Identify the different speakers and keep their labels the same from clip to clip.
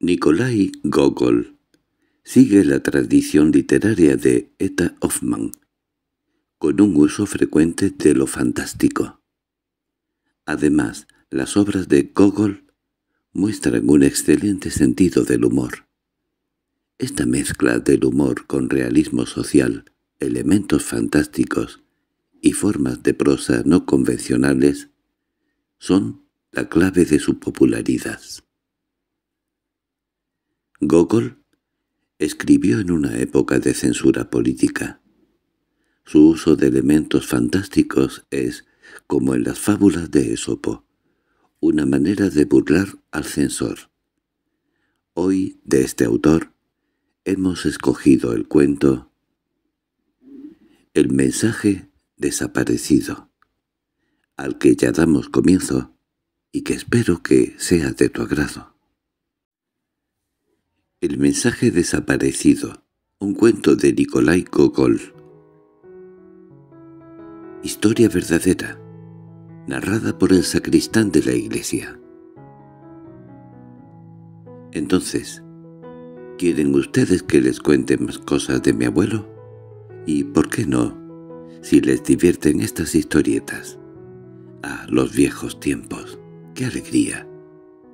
Speaker 1: Nikolai Gogol sigue la tradición literaria de Eta Hoffmann, con un uso frecuente de lo fantástico. Además, las obras de Gogol muestran un excelente sentido del humor. Esta mezcla del humor con realismo social, elementos fantásticos y formas de prosa no convencionales son la clave de su popularidad. Gogol escribió en una época de censura política. Su uso de elementos fantásticos es, como en las fábulas de Esopo, una manera de burlar al censor. Hoy, de este autor, hemos escogido el cuento El mensaje desaparecido, al que ya damos comienzo y que espero que sea de tu agrado. El mensaje desaparecido. Un cuento de Nicolai Gogol. Historia verdadera. Narrada por el sacristán de la iglesia. Entonces, ¿quieren ustedes que les cuente más cosas de mi abuelo? ¿Y por qué no, si les divierten estas historietas? Ah, los viejos tiempos. ¡Qué alegría!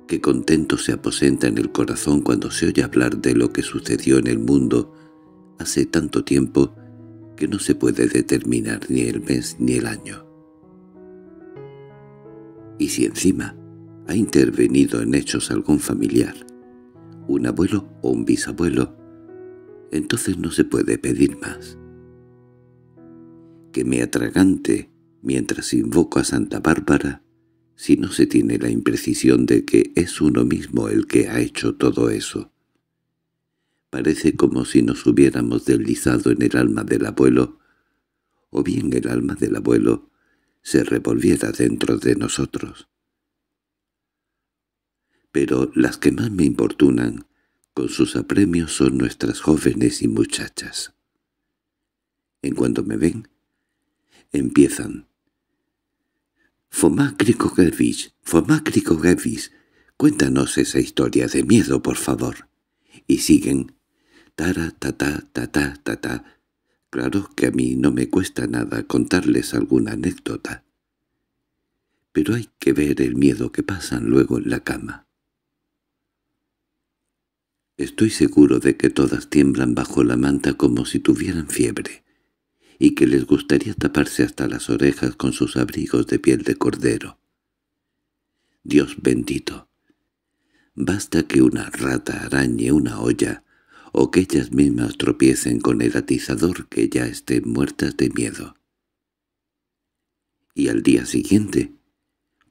Speaker 1: ¡Qué contento se aposenta en el corazón cuando se oye hablar de lo que sucedió en el mundo hace tanto tiempo que no se puede determinar ni el mes ni el año. Y si encima ha intervenido en hechos algún familiar, un abuelo o un bisabuelo, entonces no se puede pedir más. Que me atragante mientras invoco a Santa Bárbara si no se tiene la imprecisión de que es uno mismo el que ha hecho todo eso. Parece como si nos hubiéramos deslizado en el alma del abuelo, o bien el alma del abuelo se revolviera dentro de nosotros. Pero las que más me importunan con sus apremios son nuestras jóvenes y muchachas. En cuanto me ven, empiezan —¡Fomá Krikogevich! ¡Fomá Krikogevich! Cuéntanos esa historia de miedo, por favor. Y siguen. Tara, ta, ta, ta, ta, ta, ta. Claro que a mí no me cuesta nada contarles alguna anécdota. Pero hay que ver el miedo que pasan luego en la cama. Estoy seguro de que todas tiemblan bajo la manta como si tuvieran fiebre y que les gustaría taparse hasta las orejas con sus abrigos de piel de cordero. Dios bendito, basta que una rata arañe una olla o que ellas mismas tropiecen con el atizador que ya estén muertas de miedo. Y al día siguiente,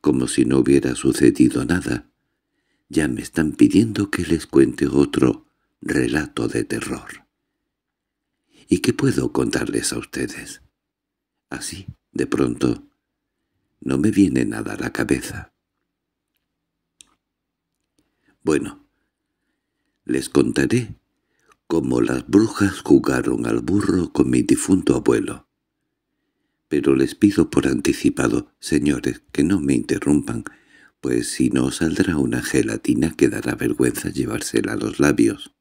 Speaker 1: como si no hubiera sucedido nada, ya me están pidiendo que les cuente otro relato de terror. ¿Y qué puedo contarles a ustedes? Así, de pronto, no me viene nada a la cabeza. Bueno, les contaré cómo las brujas jugaron al burro con mi difunto abuelo. Pero les pido por anticipado, señores, que no me interrumpan, pues si no saldrá una gelatina que dará vergüenza llevársela a los labios.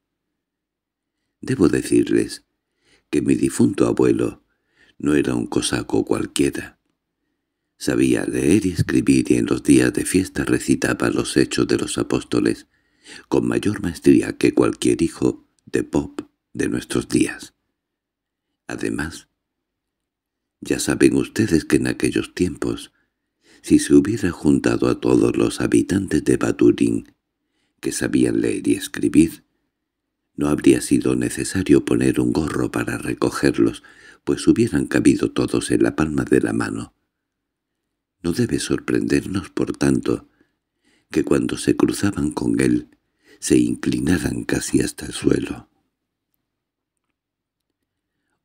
Speaker 1: Debo decirles que mi difunto abuelo no era un cosaco cualquiera. Sabía leer y escribir y en los días de fiesta recitaba los hechos de los apóstoles con mayor maestría que cualquier hijo de Pop de nuestros días. Además, ya saben ustedes que en aquellos tiempos, si se hubiera juntado a todos los habitantes de Baturín que sabían leer y escribir, no habría sido necesario poner un gorro para recogerlos, pues hubieran cabido todos en la palma de la mano. No debe sorprendernos, por tanto, que cuando se cruzaban con él, se inclinaran casi hasta el suelo.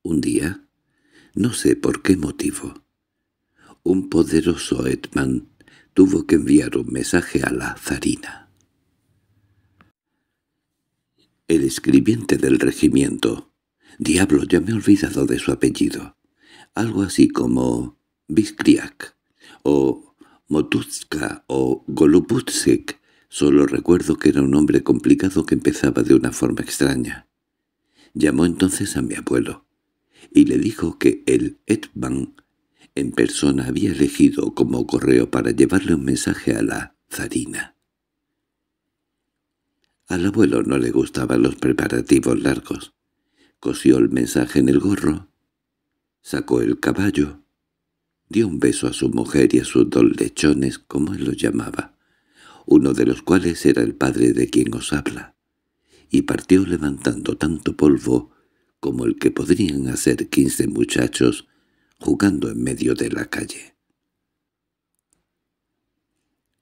Speaker 1: Un día, no sé por qué motivo, un poderoso Edman tuvo que enviar un mensaje a la zarina el escribiente del regimiento. Diablo, ya me he olvidado de su apellido. Algo así como Biskriak, o Motuzka, o Golubutsik, Solo recuerdo que era un hombre complicado que empezaba de una forma extraña. Llamó entonces a mi abuelo, y le dijo que el hetman, en persona había elegido como correo para llevarle un mensaje a la zarina. Al abuelo no le gustaban los preparativos largos. Cosió el mensaje en el gorro, sacó el caballo, dio un beso a su mujer y a sus dos lechones, como él los llamaba, uno de los cuales era el padre de quien os habla, y partió levantando tanto polvo como el que podrían hacer quince muchachos jugando en medio de la calle.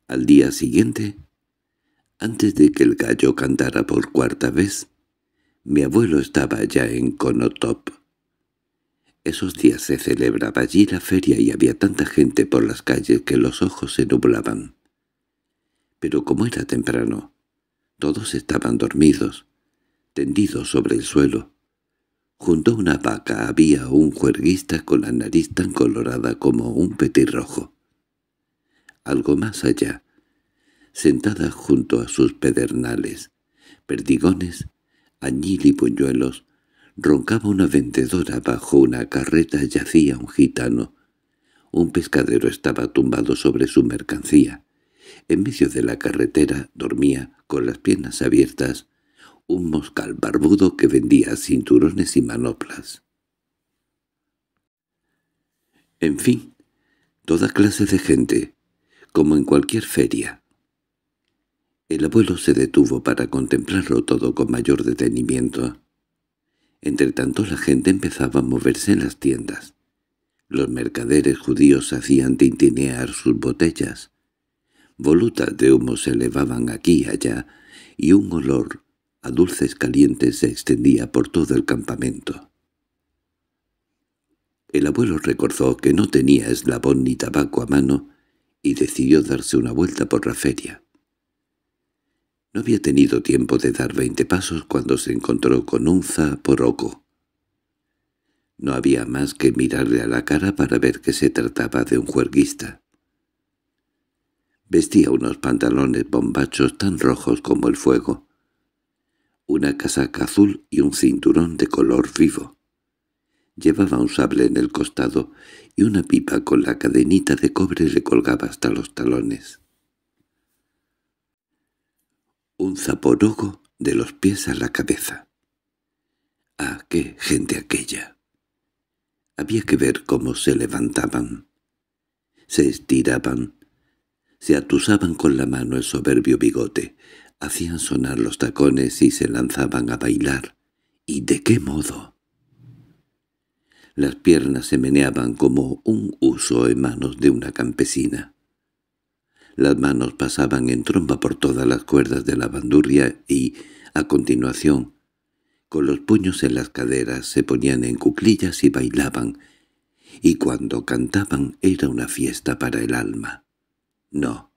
Speaker 1: Al día siguiente antes de que el gallo cantara por cuarta vez, mi abuelo estaba ya en Conotop. Esos días se celebraba allí la feria y había tanta gente por las calles que los ojos se nublaban. Pero como era temprano, todos estaban dormidos, tendidos sobre el suelo. Junto a una vaca había un juerguista con la nariz tan colorada como un petirrojo. Algo más allá, sentada junto a sus pedernales. Perdigones, añil y puñuelos, roncaba una vendedora bajo una carreta yacía un gitano. Un pescadero estaba tumbado sobre su mercancía. En medio de la carretera dormía, con las piernas abiertas, un moscal barbudo que vendía cinturones y manoplas. En fin, toda clase de gente, como en cualquier feria. El abuelo se detuvo para contemplarlo todo con mayor detenimiento. Entretanto la gente empezaba a moverse en las tiendas. Los mercaderes judíos hacían tintinear sus botellas. Volutas de humo se elevaban aquí y allá, y un olor a dulces calientes se extendía por todo el campamento. El abuelo recordó que no tenía eslabón ni tabaco a mano y decidió darse una vuelta por la feria. No había tenido tiempo de dar veinte pasos cuando se encontró con un za zaporoco. No había más que mirarle a la cara para ver que se trataba de un juerguista. Vestía unos pantalones bombachos tan rojos como el fuego, una casaca azul y un cinturón de color vivo. Llevaba un sable en el costado y una pipa con la cadenita de cobre le colgaba hasta los talones un zaporogo de los pies a la cabeza. ¡Ah, qué gente aquella! Había que ver cómo se levantaban. Se estiraban, se atusaban con la mano el soberbio bigote, hacían sonar los tacones y se lanzaban a bailar. ¿Y de qué modo? Las piernas se meneaban como un huso en manos de una campesina. Las manos pasaban en tromba por todas las cuerdas de la bandurria y, a continuación, con los puños en las caderas se ponían en cuclillas y bailaban, y cuando cantaban era una fiesta para el alma. No,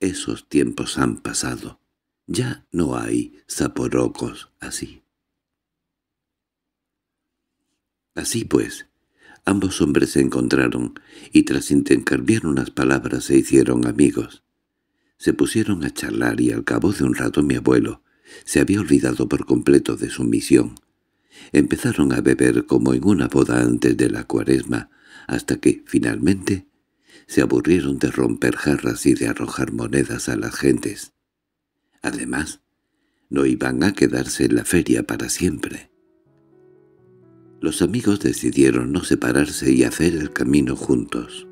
Speaker 1: esos tiempos han pasado. Ya no hay zaporocos así. Así pues, Ambos hombres se encontraron, y tras intercambiar unas palabras se hicieron amigos. Se pusieron a charlar y al cabo de un rato mi abuelo se había olvidado por completo de su misión. Empezaron a beber como en una boda antes de la cuaresma, hasta que, finalmente, se aburrieron de romper jarras y de arrojar monedas a las gentes. Además, no iban a quedarse en la feria para siempre. Los amigos decidieron no separarse y hacer el camino juntos.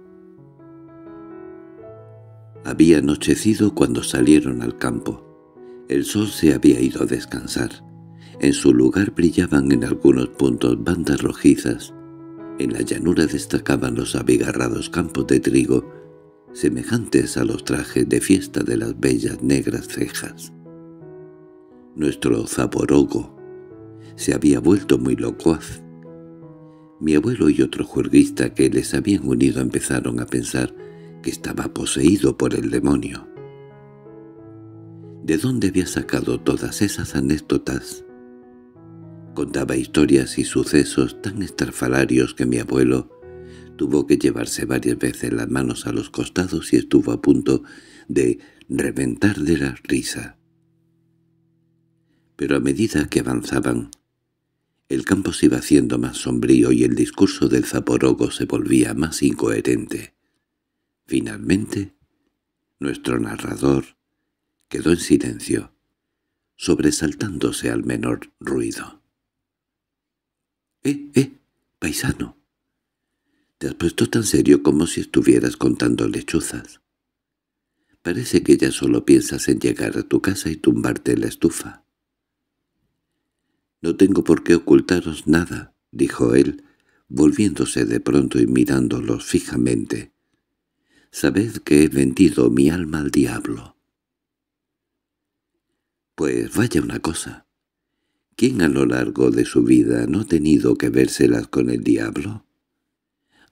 Speaker 1: Había anochecido cuando salieron al campo. El sol se había ido a descansar. En su lugar brillaban en algunos puntos bandas rojizas. En la llanura destacaban los abigarrados campos de trigo, semejantes a los trajes de fiesta de las bellas negras cejas. Nuestro zaborogo se había vuelto muy locuaz mi abuelo y otro juerguista que les habían unido empezaron a pensar que estaba poseído por el demonio. ¿De dónde había sacado todas esas anécdotas? Contaba historias y sucesos tan estrafalarios que mi abuelo tuvo que llevarse varias veces las manos a los costados y estuvo a punto de reventar de la risa. Pero a medida que avanzaban, el campo se iba haciendo más sombrío y el discurso del zaporogo se volvía más incoherente. Finalmente, nuestro narrador quedó en silencio, sobresaltándose al menor ruido. —¡Eh, eh, paisano! Te has puesto tan serio como si estuvieras contando lechuzas. Parece que ya solo piensas en llegar a tu casa y tumbarte en la estufa. —No tengo por qué ocultaros nada —dijo él, volviéndose de pronto y mirándolos fijamente. —Sabed que he vendido mi alma al diablo. —Pues vaya una cosa. ¿Quién a lo largo de su vida no ha tenido que vérselas con el diablo?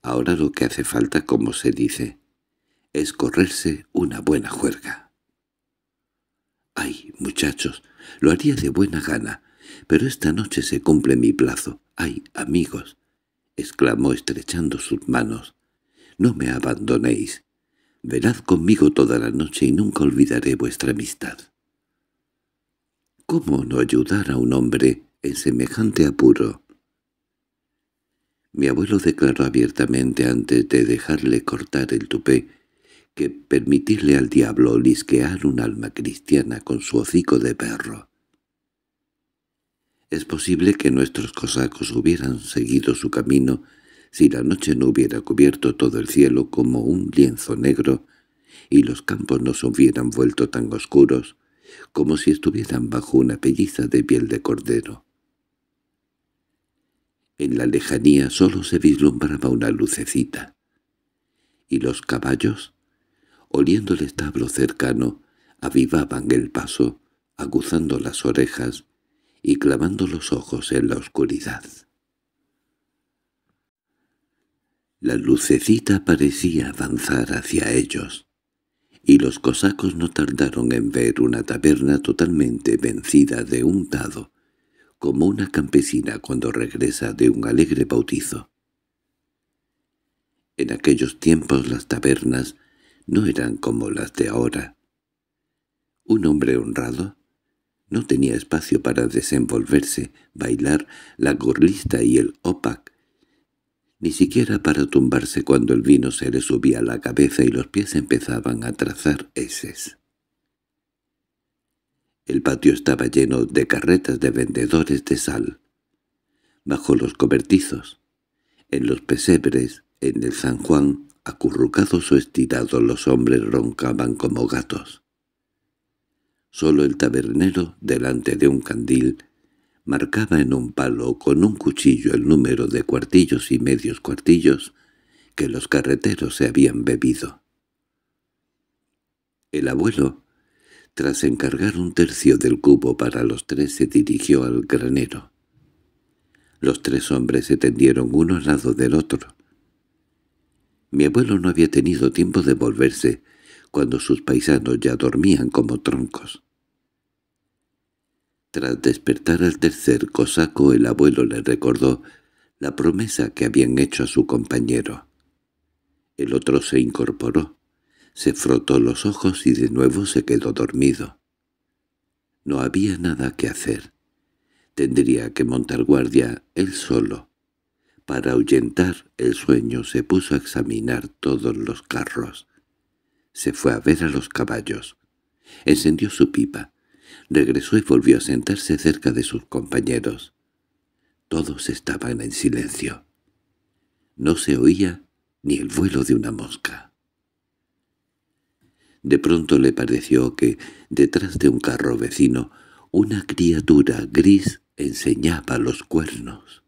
Speaker 1: Ahora lo que hace falta, como se dice, es correrse una buena juerga. —¡Ay, muchachos! Lo haría de buena gana pero esta noche se cumple mi plazo. ¡Ay, amigos! exclamó estrechando sus manos. No me abandonéis. Verad conmigo toda la noche y nunca olvidaré vuestra amistad. ¿Cómo no ayudar a un hombre en semejante apuro? Mi abuelo declaró abiertamente antes de dejarle cortar el tupé que permitirle al diablo lisquear un alma cristiana con su hocico de perro es posible que nuestros cosacos hubieran seguido su camino si la noche no hubiera cubierto todo el cielo como un lienzo negro y los campos no hubieran vuelto tan oscuros como si estuvieran bajo una pelliza de piel de cordero. En la lejanía solo se vislumbraba una lucecita. Y los caballos, oliendo el establo cercano, avivaban el paso, aguzando las orejas, y clavando los ojos en la oscuridad. La lucecita parecía avanzar hacia ellos, y los cosacos no tardaron en ver una taberna totalmente vencida de un dado, como una campesina cuando regresa de un alegre bautizo. En aquellos tiempos las tabernas no eran como las de ahora. Un hombre honrado no tenía espacio para desenvolverse, bailar la gorlista y el opac, ni siquiera para tumbarse cuando el vino se le subía a la cabeza y los pies empezaban a trazar heces. El patio estaba lleno de carretas de vendedores de sal. Bajo los cobertizos, en los pesebres, en el San Juan, acurrucados o estirados los hombres roncaban como gatos. Solo el tabernero, delante de un candil, marcaba en un palo con un cuchillo el número de cuartillos y medios cuartillos que los carreteros se habían bebido. El abuelo, tras encargar un tercio del cubo para los tres, se dirigió al granero. Los tres hombres se tendieron uno al lado del otro. Mi abuelo no había tenido tiempo de volverse, cuando sus paisanos ya dormían como troncos. Tras despertar al tercer cosaco el abuelo le recordó la promesa que habían hecho a su compañero. El otro se incorporó, se frotó los ojos y de nuevo se quedó dormido. No había nada que hacer. Tendría que montar guardia él solo. Para ahuyentar el sueño se puso a examinar todos los carros, se fue a ver a los caballos. Encendió su pipa. Regresó y volvió a sentarse cerca de sus compañeros. Todos estaban en silencio. No se oía ni el vuelo de una mosca. De pronto le pareció que, detrás de un carro vecino, una criatura gris enseñaba los cuernos.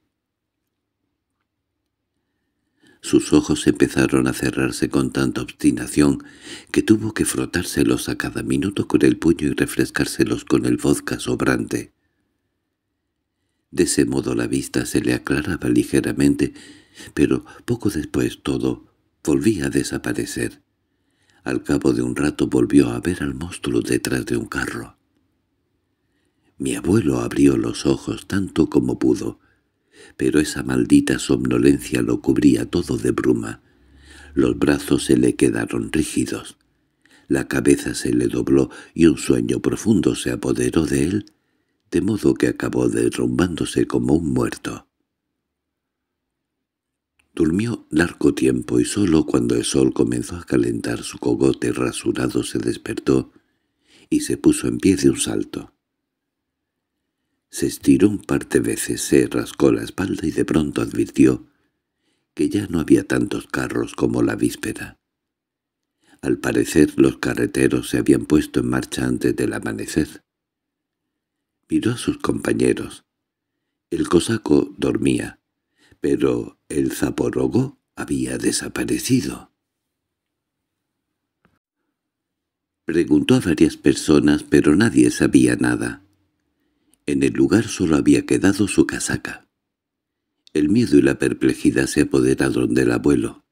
Speaker 1: Sus ojos empezaron a cerrarse con tanta obstinación que tuvo que frotárselos a cada minuto con el puño y refrescárselos con el vodka sobrante. De ese modo la vista se le aclaraba ligeramente, pero poco después todo volvía a desaparecer. Al cabo de un rato volvió a ver al monstruo detrás de un carro. Mi abuelo abrió los ojos tanto como pudo pero esa maldita somnolencia lo cubría todo de bruma. Los brazos se le quedaron rígidos. La cabeza se le dobló y un sueño profundo se apoderó de él, de modo que acabó derrumbándose como un muerto. Durmió largo tiempo y solo cuando el sol comenzó a calentar su cogote rasurado se despertó y se puso en pie de un salto. Se estiró un par de veces, se rascó la espalda y de pronto advirtió que ya no había tantos carros como la víspera. Al parecer los carreteros se habían puesto en marcha antes del amanecer. Miró a sus compañeros. El cosaco dormía, pero el zaporogo había desaparecido. Preguntó a varias personas, pero nadie sabía nada. En el lugar solo había quedado su casaca. El miedo y la perplejidad se apoderaron del abuelo.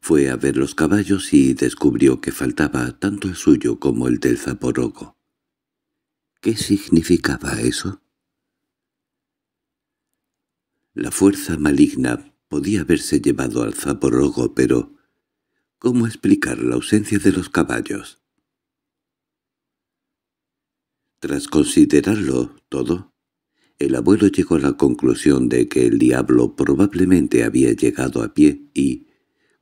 Speaker 1: Fue a ver los caballos y descubrió que faltaba tanto el suyo como el del zaporogo. ¿Qué significaba eso? La fuerza maligna podía haberse llevado al zaporogo, pero ¿cómo explicar la ausencia de los caballos? Tras considerarlo todo, el abuelo llegó a la conclusión de que el diablo probablemente había llegado a pie y,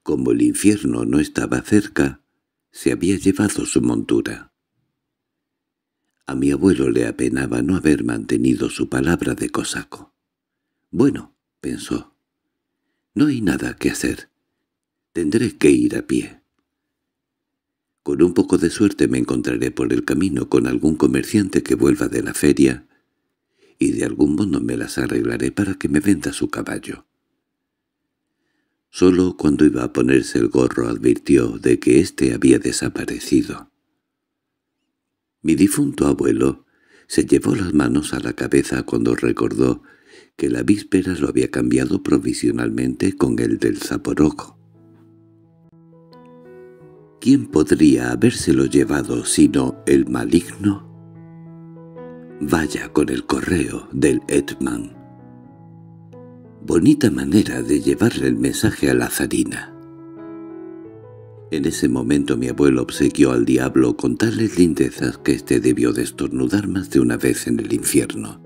Speaker 1: como el infierno no estaba cerca, se había llevado su montura. A mi abuelo le apenaba no haber mantenido su palabra de cosaco. «Bueno», pensó, «no hay nada que hacer. Tendré que ir a pie». Con un poco de suerte me encontraré por el camino con algún comerciante que vuelva de la feria y de algún modo me las arreglaré para que me venda su caballo. Solo cuando iba a ponerse el gorro advirtió de que éste había desaparecido. Mi difunto abuelo se llevó las manos a la cabeza cuando recordó que la víspera lo había cambiado provisionalmente con el del Zaporoco. ¿Quién podría habérselo llevado sino el maligno? Vaya con el correo del Edman. Bonita manera de llevarle el mensaje a la zarina. En ese momento mi abuelo obsequió al diablo con tales lindezas que éste debió destornudar más de una vez en el infierno.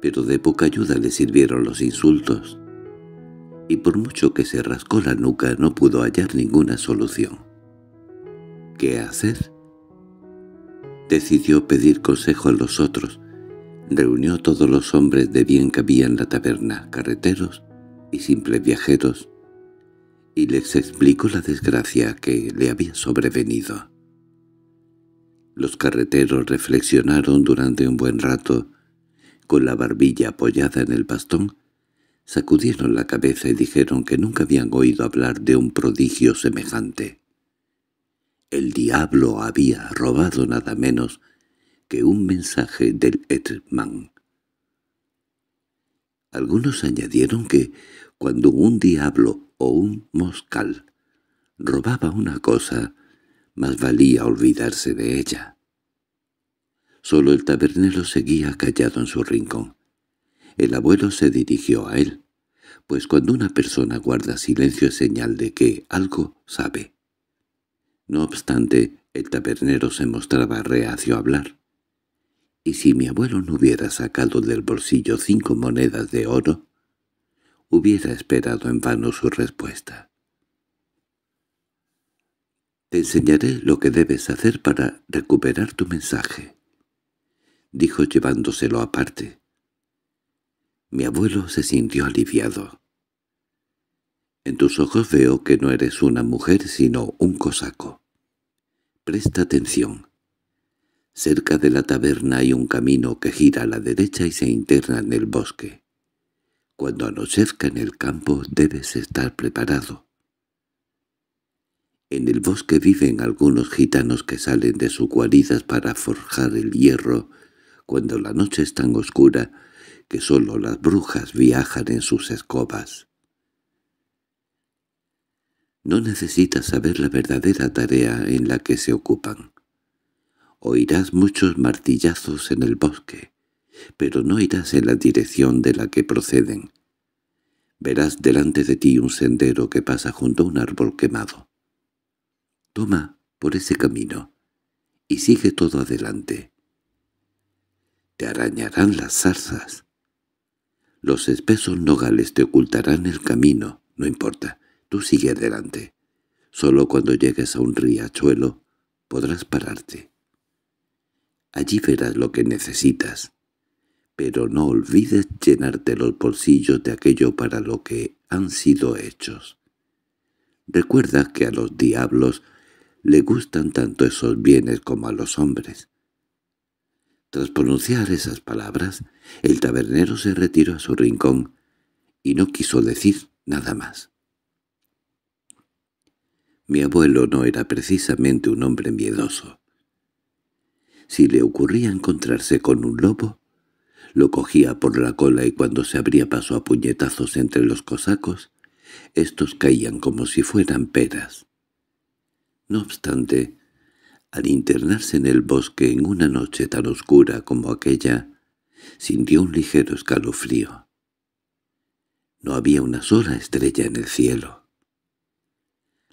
Speaker 1: Pero de poca ayuda le sirvieron los insultos y por mucho que se rascó la nuca no pudo hallar ninguna solución. ¿Qué hacer? Decidió pedir consejo a los otros. Reunió a todos los hombres de bien que había en la taberna, carreteros y simples viajeros, y les explicó la desgracia que le había sobrevenido. Los carreteros reflexionaron durante un buen rato, con la barbilla apoyada en el bastón, sacudieron la cabeza y dijeron que nunca habían oído hablar de un prodigio semejante. El diablo había robado nada menos que un mensaje del Etman. Algunos añadieron que cuando un diablo o un moscal robaba una cosa, más valía olvidarse de ella. Solo el tabernero seguía callado en su rincón. El abuelo se dirigió a él, pues cuando una persona guarda silencio es señal de que algo sabe. No obstante, el tabernero se mostraba reacio a hablar. Y si mi abuelo no hubiera sacado del bolsillo cinco monedas de oro, hubiera esperado en vano su respuesta. «Te enseñaré lo que debes hacer para recuperar tu mensaje», dijo llevándoselo aparte. Mi abuelo se sintió aliviado. En tus ojos veo que no eres una mujer sino un cosaco. Presta atención. Cerca de la taberna hay un camino que gira a la derecha y se interna en el bosque. Cuando anochezca en el campo debes estar preparado. En el bosque viven algunos gitanos que salen de sus guaridas para forjar el hierro. Cuando la noche es tan oscura, que sólo las brujas viajan en sus escobas. No necesitas saber la verdadera tarea en la que se ocupan. Oirás muchos martillazos en el bosque, pero no irás en la dirección de la que proceden. Verás delante de ti un sendero que pasa junto a un árbol quemado. Toma por ese camino y sigue todo adelante. Te arañarán las zarzas, los espesos nogales te ocultarán el camino, no importa, tú sigue adelante. Solo cuando llegues a un riachuelo podrás pararte. Allí verás lo que necesitas. Pero no olvides llenarte los bolsillos de aquello para lo que han sido hechos. Recuerda que a los diablos le gustan tanto esos bienes como a los hombres. Tras pronunciar esas palabras, el tabernero se retiró a su rincón y no quiso decir nada más. Mi abuelo no era precisamente un hombre miedoso. Si le ocurría encontrarse con un lobo, lo cogía por la cola y cuando se abría paso a puñetazos entre los cosacos, estos caían como si fueran peras. No obstante, al internarse en el bosque en una noche tan oscura como aquella, sintió un ligero escalofrío. No había una sola estrella en el cielo.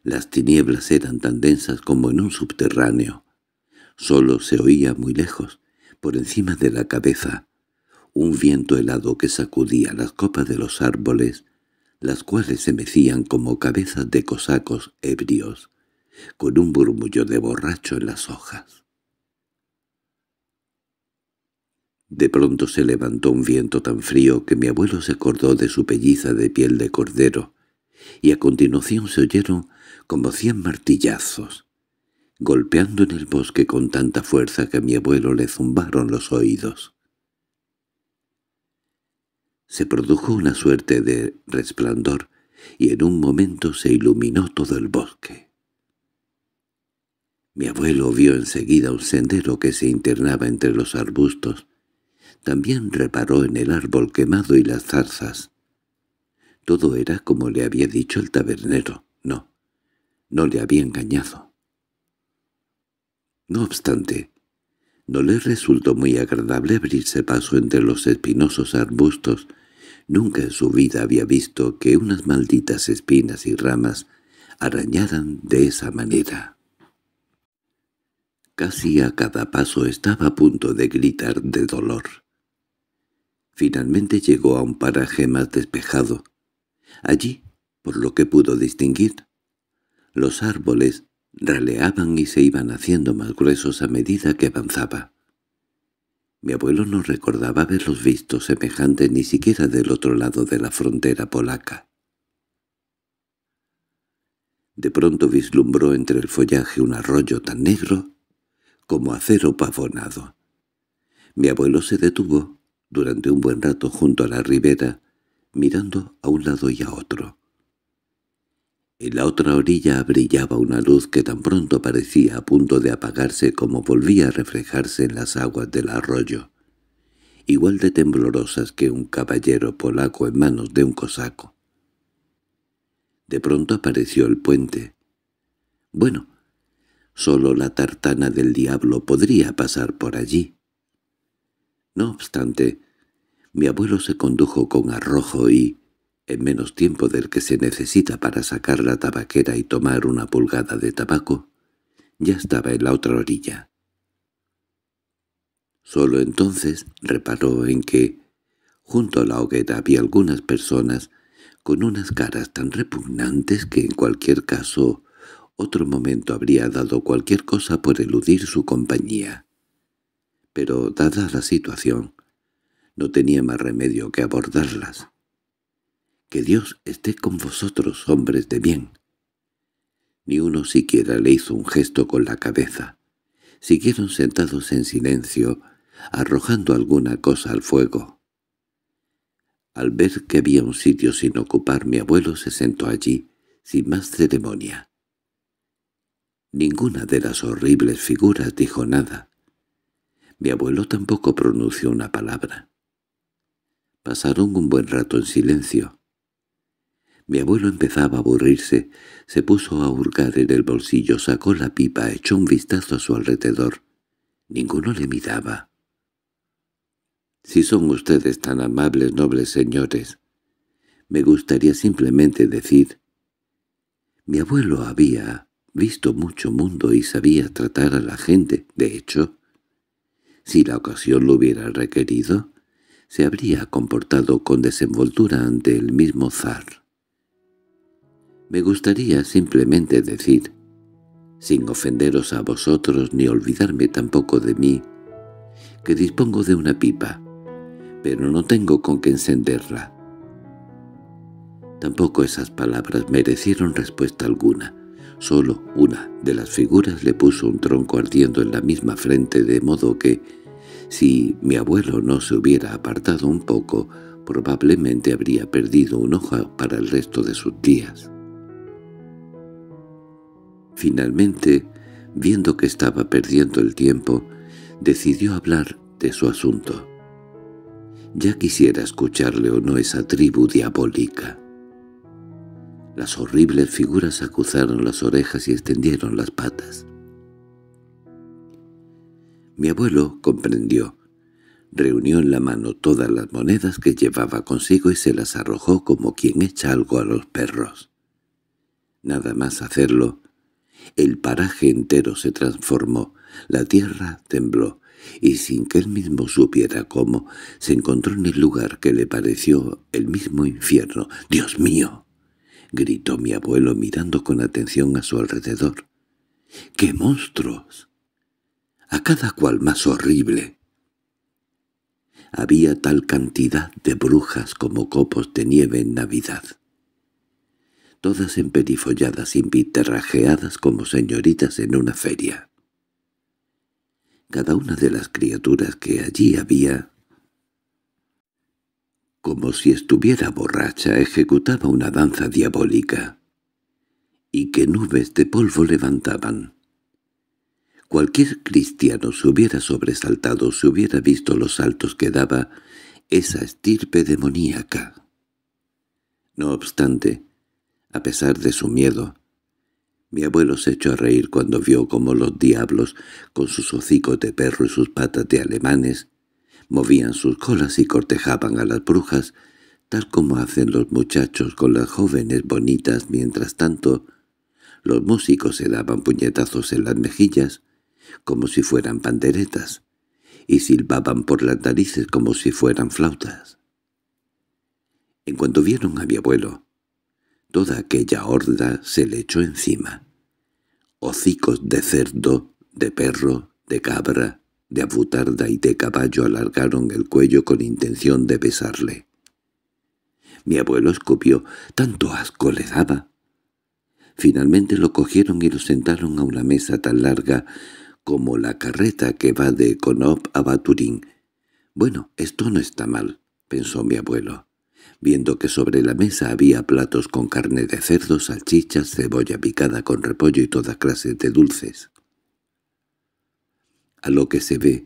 Speaker 1: Las tinieblas eran tan densas como en un subterráneo. Solo se oía muy lejos, por encima de la cabeza, un viento helado que sacudía las copas de los árboles, las cuales se mecían como cabezas de cosacos ebrios con un murmullo de borracho en las hojas. De pronto se levantó un viento tan frío que mi abuelo se acordó de su pelliza de piel de cordero, y a continuación se oyeron como cien martillazos, golpeando en el bosque con tanta fuerza que a mi abuelo le zumbaron los oídos. Se produjo una suerte de resplandor, y en un momento se iluminó todo el bosque. Mi abuelo vio enseguida un sendero que se internaba entre los arbustos. También reparó en el árbol quemado y las zarzas. Todo era como le había dicho el tabernero. No, no le había engañado. No obstante, no le resultó muy agradable abrirse paso entre los espinosos arbustos. Nunca en su vida había visto que unas malditas espinas y ramas arañaran de esa manera. Casi a cada paso estaba a punto de gritar de dolor. Finalmente llegó a un paraje más despejado. Allí, por lo que pudo distinguir, los árboles raleaban y se iban haciendo más gruesos a medida que avanzaba. Mi abuelo no recordaba haberlos visto semejantes ni siquiera del otro lado de la frontera polaca. De pronto vislumbró entre el follaje un arroyo tan negro como acero pavonado. Mi abuelo se detuvo durante un buen rato junto a la ribera, mirando a un lado y a otro. En la otra orilla brillaba una luz que tan pronto parecía a punto de apagarse como volvía a reflejarse en las aguas del arroyo, igual de temblorosas que un caballero polaco en manos de un cosaco. De pronto apareció el puente. Bueno, Solo la tartana del diablo podría pasar por allí. No obstante, mi abuelo se condujo con arrojo y, en menos tiempo del que se necesita para sacar la tabaquera y tomar una pulgada de tabaco, ya estaba en la otra orilla. Solo entonces reparó en que, junto a la hoguera había algunas personas con unas caras tan repugnantes que en cualquier caso otro momento habría dado cualquier cosa por eludir su compañía. Pero, dada la situación, no tenía más remedio que abordarlas. «Que Dios esté con vosotros, hombres de bien». Ni uno siquiera le hizo un gesto con la cabeza. Siguieron sentados en silencio, arrojando alguna cosa al fuego. Al ver que había un sitio sin ocupar, mi abuelo se sentó allí, sin más ceremonia. Ninguna de las horribles figuras dijo nada. Mi abuelo tampoco pronunció una palabra. Pasaron un buen rato en silencio. Mi abuelo empezaba a aburrirse, se puso a hurgar en el bolsillo, sacó la pipa, echó un vistazo a su alrededor. Ninguno le miraba. «Si son ustedes tan amables, nobles señores, me gustaría simplemente decir...» Mi abuelo había visto mucho mundo y sabía tratar a la gente. De hecho, si la ocasión lo hubiera requerido, se habría comportado con desenvoltura ante el mismo zar. Me gustaría simplemente decir, sin ofenderos a vosotros ni olvidarme tampoco de mí, que dispongo de una pipa, pero no tengo con qué encenderla. Tampoco esas palabras merecieron respuesta alguna. Solo una de las figuras le puso un tronco ardiendo en la misma frente, de modo que, si mi abuelo no se hubiera apartado un poco, probablemente habría perdido un ojo para el resto de sus días. Finalmente, viendo que estaba perdiendo el tiempo, decidió hablar de su asunto. Ya quisiera escucharle o no esa tribu diabólica. Las horribles figuras acuzaron las orejas y extendieron las patas. Mi abuelo comprendió. Reunió en la mano todas las monedas que llevaba consigo y se las arrojó como quien echa algo a los perros. Nada más hacerlo, el paraje entero se transformó, la tierra tembló, y sin que él mismo supiera cómo, se encontró en el lugar que le pareció el mismo infierno. ¡Dios mío! —gritó mi abuelo mirando con atención a su alrededor. —¡Qué monstruos! A cada cual más horrible. Había tal cantidad de brujas como copos de nieve en Navidad. Todas emperifolladas y como señoritas en una feria. Cada una de las criaturas que allí había como si estuviera borracha, ejecutaba una danza diabólica, y que nubes de polvo levantaban. Cualquier cristiano se hubiera sobresaltado si hubiera visto los saltos que daba esa estirpe demoníaca. No obstante, a pesar de su miedo, mi abuelo se echó a reír cuando vio cómo los diablos, con sus hocicos de perro y sus patas de alemanes, movían sus colas y cortejaban a las brujas, tal como hacen los muchachos con las jóvenes bonitas. Mientras tanto, los músicos se daban puñetazos en las mejillas, como si fueran panderetas, y silbaban por las narices como si fueran flautas. En cuanto vieron a mi abuelo, toda aquella horda se le echó encima. Hocicos de cerdo, de perro, de cabra, de abutarda y de caballo alargaron el cuello con intención de besarle. Mi abuelo escupió, tanto asco le daba. Finalmente lo cogieron y lo sentaron a una mesa tan larga como la carreta que va de Conop a Baturín. Bueno, esto no está mal, pensó mi abuelo, viendo que sobre la mesa había platos con carne de cerdo, salchichas, cebolla picada con repollo y toda clase de dulces a lo que se ve.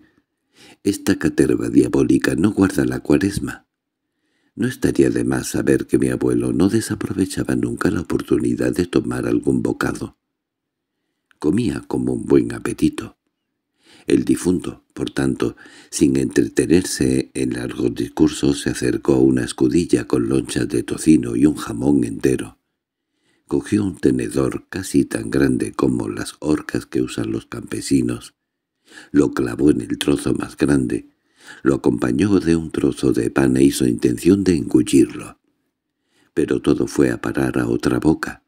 Speaker 1: Esta caterva diabólica no guarda la cuaresma. No estaría de más saber que mi abuelo no desaprovechaba nunca la oportunidad de tomar algún bocado. Comía como un buen apetito. El difunto, por tanto, sin entretenerse en largos discursos, se acercó a una escudilla con lonchas de tocino y un jamón entero. Cogió un tenedor casi tan grande como las horcas que usan los campesinos, lo clavó en el trozo más grande, lo acompañó de un trozo de pan e hizo intención de engullirlo. Pero todo fue a parar a otra boca,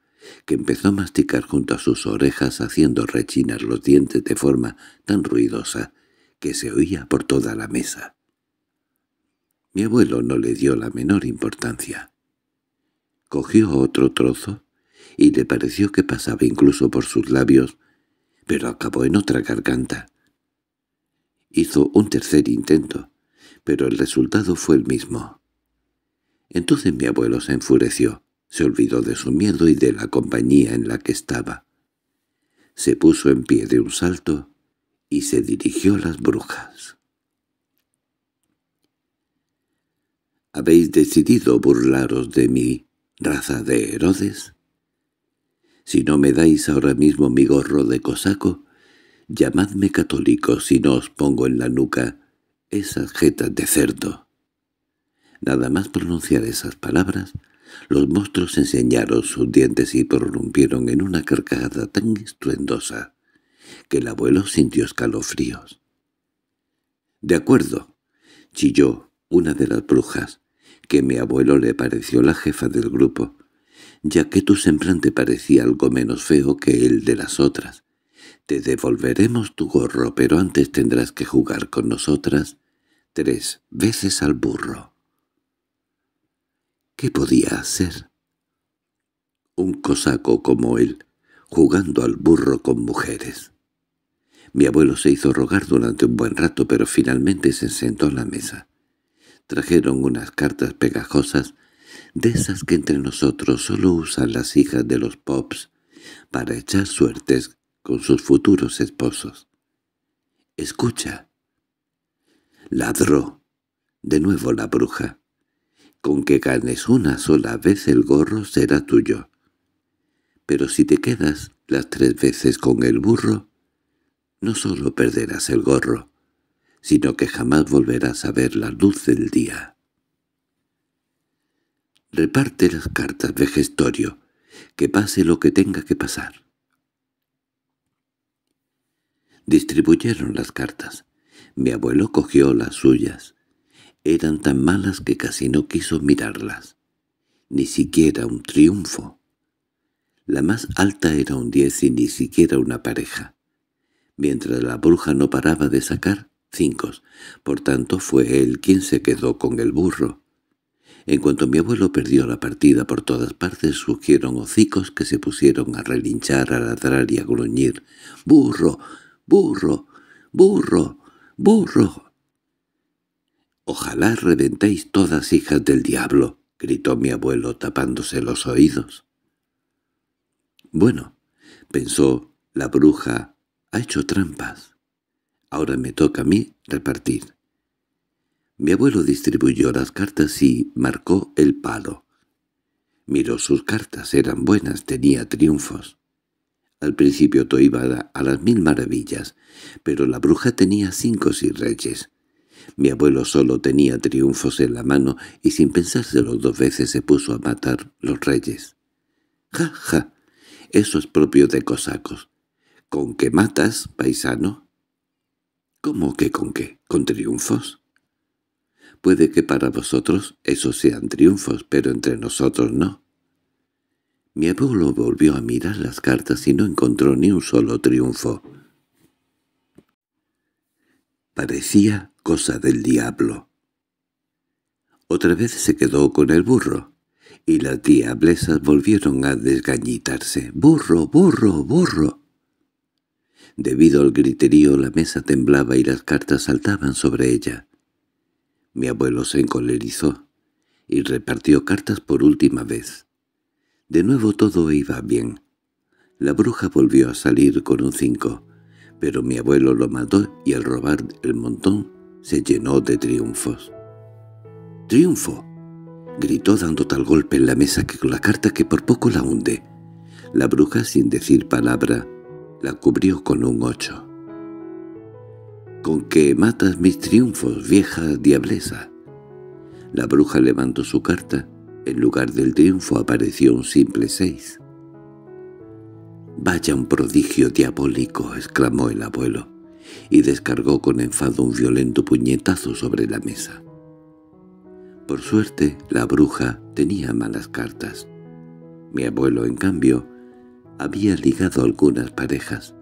Speaker 1: que empezó a masticar junto a sus orejas haciendo rechinar los dientes de forma tan ruidosa que se oía por toda la mesa. Mi abuelo no le dio la menor importancia. Cogió otro trozo y le pareció que pasaba incluso por sus labios, pero acabó en otra garganta. Hizo un tercer intento, pero el resultado fue el mismo. Entonces mi abuelo se enfureció, se olvidó de su miedo y de la compañía en la que estaba. Se puso en pie de un salto y se dirigió a las brujas. ¿Habéis decidido burlaros de mi raza de Herodes? Si no me dais ahora mismo mi gorro de cosaco, Llamadme católico si no os pongo en la nuca esas jetas de cerdo. Nada más pronunciar esas palabras, los monstruos enseñaron sus dientes y prorrumpieron en una carcajada tan estruendosa que el abuelo sintió escalofríos. —De acuerdo —chilló una de las brujas, que mi abuelo le pareció la jefa del grupo, ya que tu semblante parecía algo menos feo que el de las otras, te devolveremos tu gorro, pero antes tendrás que jugar con nosotras tres veces al burro. ¿Qué podía hacer? Un cosaco como él, jugando al burro con mujeres. Mi abuelo se hizo rogar durante un buen rato, pero finalmente se sentó a la mesa. Trajeron unas cartas pegajosas, de esas que entre nosotros solo usan las hijas de los pops, para echar suertes con sus futuros esposos. —¡Escucha! Ladró. De nuevo la bruja. Con que ganes una sola vez el gorro será tuyo. Pero si te quedas las tres veces con el burro, no solo perderás el gorro, sino que jamás volverás a ver la luz del día. Reparte las cartas de gestorio, que pase lo que tenga que pasar. Distribuyeron las cartas. Mi abuelo cogió las suyas. Eran tan malas que casi no quiso mirarlas. Ni siquiera un triunfo. La más alta era un diez y ni siquiera una pareja. Mientras la bruja no paraba de sacar, cinco. Por tanto, fue él quien se quedó con el burro. En cuanto mi abuelo perdió la partida por todas partes, surgieron hocicos que se pusieron a relinchar, a ladrar y a gruñir. —¡Burro! —¡Burro! ¡Burro! ¡Burro! —Ojalá reventéis todas hijas del diablo —gritó mi abuelo tapándose los oídos. —Bueno —pensó la bruja—, ha hecho trampas. Ahora me toca a mí repartir. Mi abuelo distribuyó las cartas y marcó el palo. Miró sus cartas, eran buenas, tenía triunfos. Al principio todo iba a las mil maravillas, pero la bruja tenía cinco y reyes. Mi abuelo solo tenía triunfos en la mano y sin pensárselo dos veces se puso a matar los reyes. ¡Ja, ja! Eso es propio de cosacos. ¿Con qué matas, paisano? —¿Cómo que con qué? ¿Con triunfos? Puede que para vosotros esos sean triunfos, pero entre nosotros no. Mi abuelo volvió a mirar las cartas y no encontró ni un solo triunfo. Parecía cosa del diablo. Otra vez se quedó con el burro, y las diablesas volvieron a desgañitarse. ¡Burro, burro, burro! Debido al griterío la mesa temblaba y las cartas saltaban sobre ella. Mi abuelo se encolerizó y repartió cartas por última vez. De nuevo todo iba bien. La bruja volvió a salir con un cinco, pero mi abuelo lo mató y al robar el montón se llenó de triunfos. —¡Triunfo! —gritó dando tal golpe en la mesa que con la carta que por poco la hunde. La bruja, sin decir palabra, la cubrió con un ocho. —¿Con que matas mis triunfos, vieja diablesa? La bruja levantó su carta en lugar del triunfo apareció un simple seis. «Vaya un prodigio diabólico», exclamó el abuelo, y descargó con enfado un violento puñetazo sobre la mesa. Por suerte, la bruja tenía malas cartas. Mi abuelo, en cambio, había ligado algunas parejas.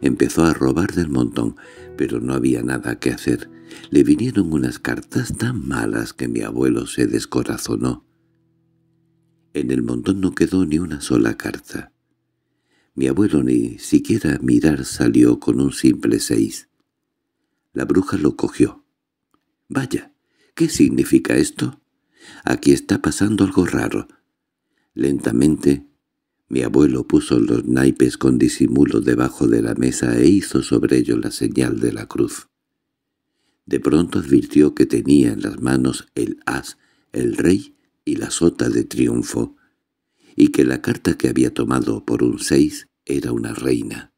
Speaker 1: Empezó a robar del montón, pero no había nada que hacer. Le vinieron unas cartas tan malas que mi abuelo se descorazonó. En el montón no quedó ni una sola carta. Mi abuelo ni siquiera mirar salió con un simple seis. La bruja lo cogió. «Vaya, ¿qué significa esto? Aquí está pasando algo raro». Lentamente, mi abuelo puso los naipes con disimulo debajo de la mesa e hizo sobre ello la señal de la cruz. De pronto advirtió que tenía en las manos el as, el rey y la sota de triunfo, y que la carta que había tomado por un seis era una reina.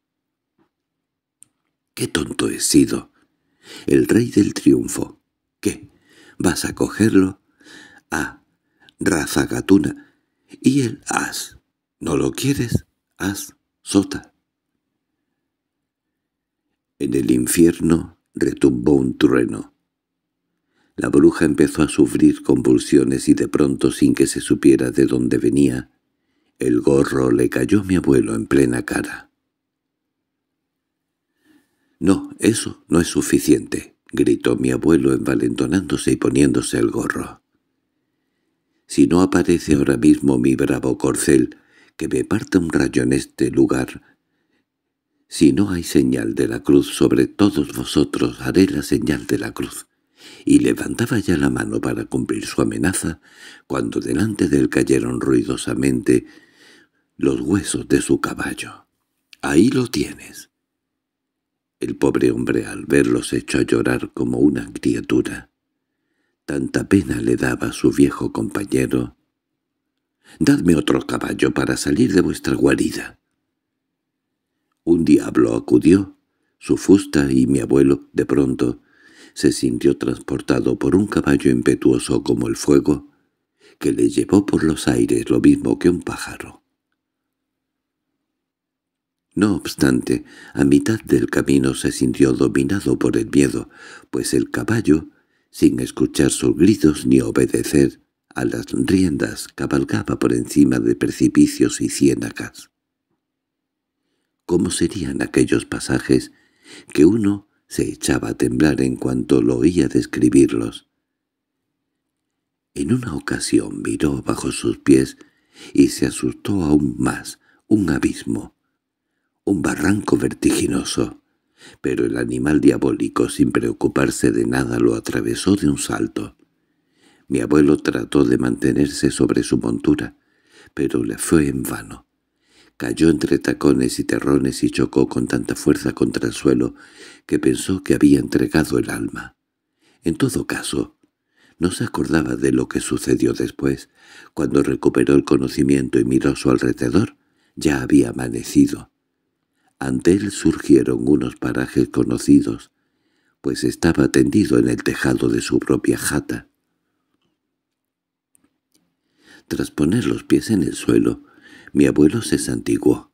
Speaker 1: —¡Qué tonto he sido! El rey del triunfo. ¿Qué? ¿Vas a cogerlo? —Ah, gatuna —¿Y el as? ¿No lo quieres? —As, sota. En el infierno retumbó un trueno. La bruja empezó a sufrir convulsiones y de pronto, sin que se supiera de dónde venía, el gorro le cayó a mi abuelo en plena cara. «No, eso no es suficiente», gritó mi abuelo envalentonándose y poniéndose el gorro. «Si no aparece ahora mismo mi bravo corcel, que me parta un rayo en este lugar, si no hay señal de la cruz sobre todos vosotros, haré la señal de la cruz y levantaba ya la mano para cumplir su amenaza, cuando delante de él cayeron ruidosamente los huesos de su caballo. —¡Ahí lo tienes! El pobre hombre al verlos echó a llorar como una criatura. Tanta pena le daba a su viejo compañero. —Dadme otro caballo para salir de vuestra guarida. Un diablo acudió, su fusta y mi abuelo, de pronto, se sintió transportado por un caballo impetuoso como el fuego, que le llevó por los aires lo mismo que un pájaro. No obstante, a mitad del camino se sintió dominado por el miedo, pues el caballo, sin escuchar sus gritos ni obedecer a las riendas, cabalgaba por encima de precipicios y ciénagas. ¿Cómo serían aquellos pasajes que uno se echaba a temblar en cuanto lo oía describirlos. En una ocasión miró bajo sus pies y se asustó aún más, un abismo, un barranco vertiginoso. Pero el animal diabólico, sin preocuparse de nada, lo atravesó de un salto. Mi abuelo trató de mantenerse sobre su montura, pero le fue en vano. Cayó entre tacones y terrones y chocó con tanta fuerza contra el suelo que pensó que había entregado el alma. En todo caso, no se acordaba de lo que sucedió después. Cuando recuperó el conocimiento y miró a su alrededor, ya había amanecido. Ante él surgieron unos parajes conocidos, pues estaba tendido en el tejado de su propia jata. Tras poner los pies en el suelo, mi abuelo se santiguó.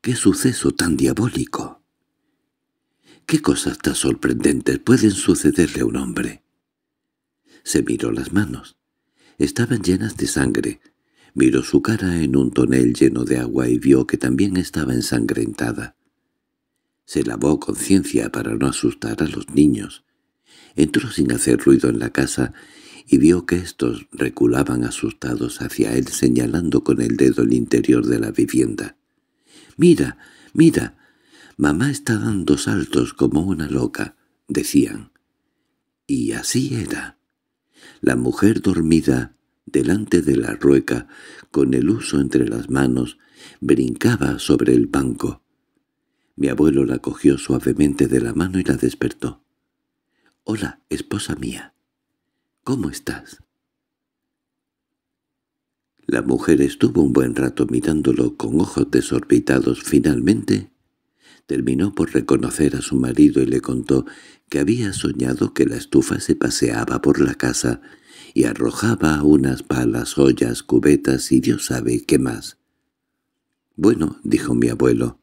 Speaker 1: —¿Qué suceso tan diabólico? —¿Qué cosas tan sorprendentes pueden sucederle a un hombre? Se miró las manos. Estaban llenas de sangre. Miró su cara en un tonel lleno de agua y vio que también estaba ensangrentada. Se lavó conciencia para no asustar a los niños. Entró sin hacer ruido en la casa y vio que estos reculaban asustados hacia él señalando con el dedo el interior de la vivienda. «¡Mira, mira! Mamá está dando saltos como una loca», decían. Y así era. La mujer dormida, delante de la rueca, con el uso entre las manos, brincaba sobre el banco. Mi abuelo la cogió suavemente de la mano y la despertó. «Hola, esposa mía», ¿Cómo estás? La mujer estuvo un buen rato mirándolo con ojos desorbitados. Finalmente terminó por reconocer a su marido y le contó que había soñado que la estufa se paseaba por la casa y arrojaba unas palas, ollas, cubetas y Dios sabe qué más. «Bueno», dijo mi abuelo,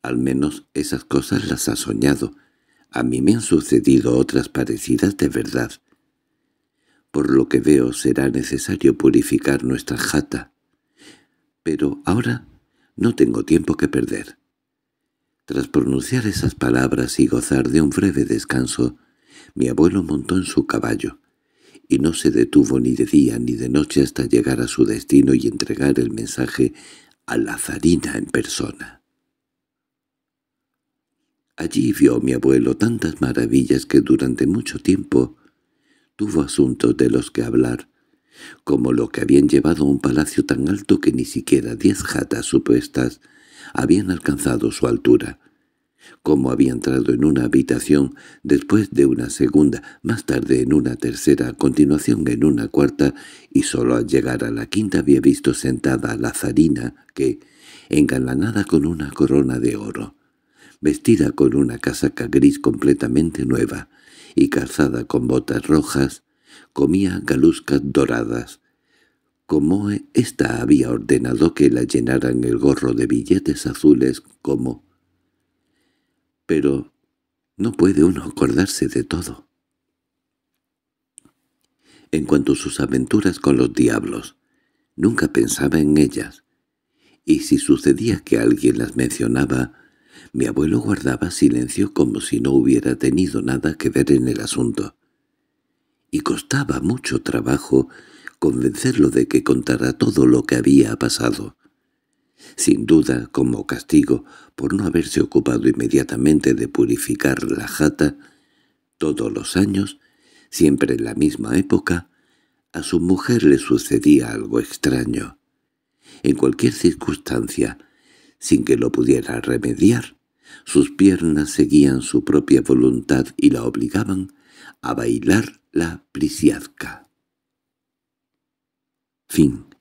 Speaker 1: «al menos esas cosas las ha soñado. A mí me han sucedido otras parecidas de verdad. Por lo que veo será necesario purificar nuestra jata. Pero ahora no tengo tiempo que perder. Tras pronunciar esas palabras y gozar de un breve descanso, mi abuelo montó en su caballo, y no se detuvo ni de día ni de noche hasta llegar a su destino y entregar el mensaje a la zarina en persona. Allí vio mi abuelo tantas maravillas que durante mucho tiempo tuvo asuntos de los que hablar, como lo que habían llevado a un palacio tan alto que ni siquiera diez jatas supuestas habían alcanzado su altura, como había entrado en una habitación, después de una segunda, más tarde en una tercera, a continuación en una cuarta, y solo al llegar a la quinta había visto sentada a la zarina que, engalanada con una corona de oro, vestida con una casaca gris completamente nueva, y calzada con botas rojas, comía galuscas doradas, como ésta había ordenado que la llenaran el gorro de billetes azules como... Pero no puede uno acordarse de todo. En cuanto a sus aventuras con los diablos, nunca pensaba en ellas, y si sucedía que alguien las mencionaba, mi abuelo guardaba silencio como si no hubiera tenido nada que ver en el asunto. Y costaba mucho trabajo convencerlo de que contara todo lo que había pasado. Sin duda, como castigo por no haberse ocupado inmediatamente de purificar la jata, todos los años, siempre en la misma época, a su mujer le sucedía algo extraño. En cualquier circunstancia, sin que lo pudiera remediar. Sus piernas seguían su propia voluntad y la obligaban a bailar la plisiadca Fin